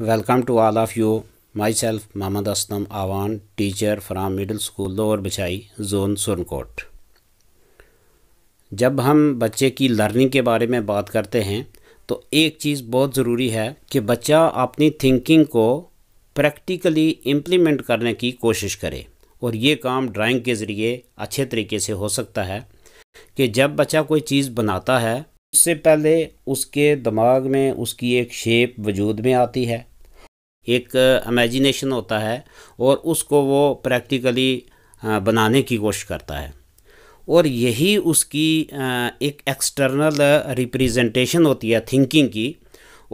welcome to all of you my self Mohammad Aslam आवान teacher from middle school lower बिछाई zone Surankote जब हम बच्चे की लर्निंग के बारे में बात करते हैं तो एक चीज़ बहुत ज़रूरी है कि बच्चा अपनी थिंकिंग को प्रैक्टिकली इम्प्लीमेंट करने की कोशिश करे और ये काम ड्राइंग के ज़रिए अच्छे तरीके से हो सकता है कि जब बच्चा कोई चीज़ बनाता है उससे पहले उसके दिमाग में उसकी एक शेप वजूद में आती है एक इमेजिनेशन होता है और उसको वो प्रैक्टिकली बनाने की कोशिश करता है और यही उसकी एक एक्सटर्नल रिप्रेजेंटेशन होती है थिंकिंग की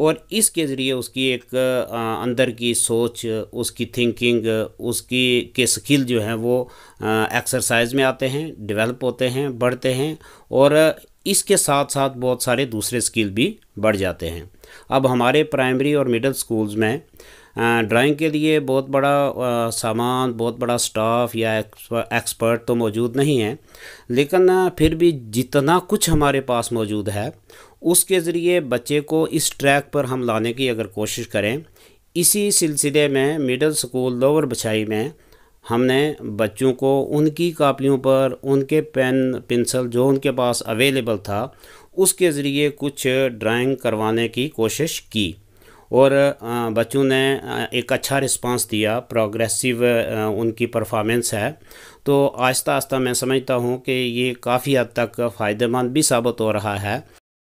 और इसके ज़रिए उसकी एक अंदर की सोच उसकी थिंकिंग उसकी के स्किल जो हैं वो एक्सरसाइज में आते हैं डेवलप होते हैं बढ़ते हैं और इसके साथ साथ बहुत सारे दूसरे स्किल भी बढ़ जाते हैं अब हमारे प्राइमरी और मिडिल स्कूल्स में ड्राइंग के लिए बहुत बड़ा सामान बहुत बड़ा स्टाफ या एक्सपर्ट तो मौजूद नहीं है लेकिन फिर भी जितना कुछ हमारे पास मौजूद है उसके ज़रिए बच्चे को इस ट्रैक पर हम लाने की अगर कोशिश करें इसी सिलसिले में मिडिल स्कूल लोअर बछाई में हमने बच्चों को उनकी कापियों पर उनके पेन पेंसिल जो उनके पास अवेलेबल था उसके ज़रिए कुछ ड्राइंग करवाने की कोशिश की और बच्चों ने एक अच्छा रिस्पांस दिया प्रोग्रेसिव उनकी परफॉर्मेंस है तो आहिस्ता आहिस्ता मैं समझता हूँ कि ये काफ़ी हद तक फ़ायदेमंद भी साबित हो रहा है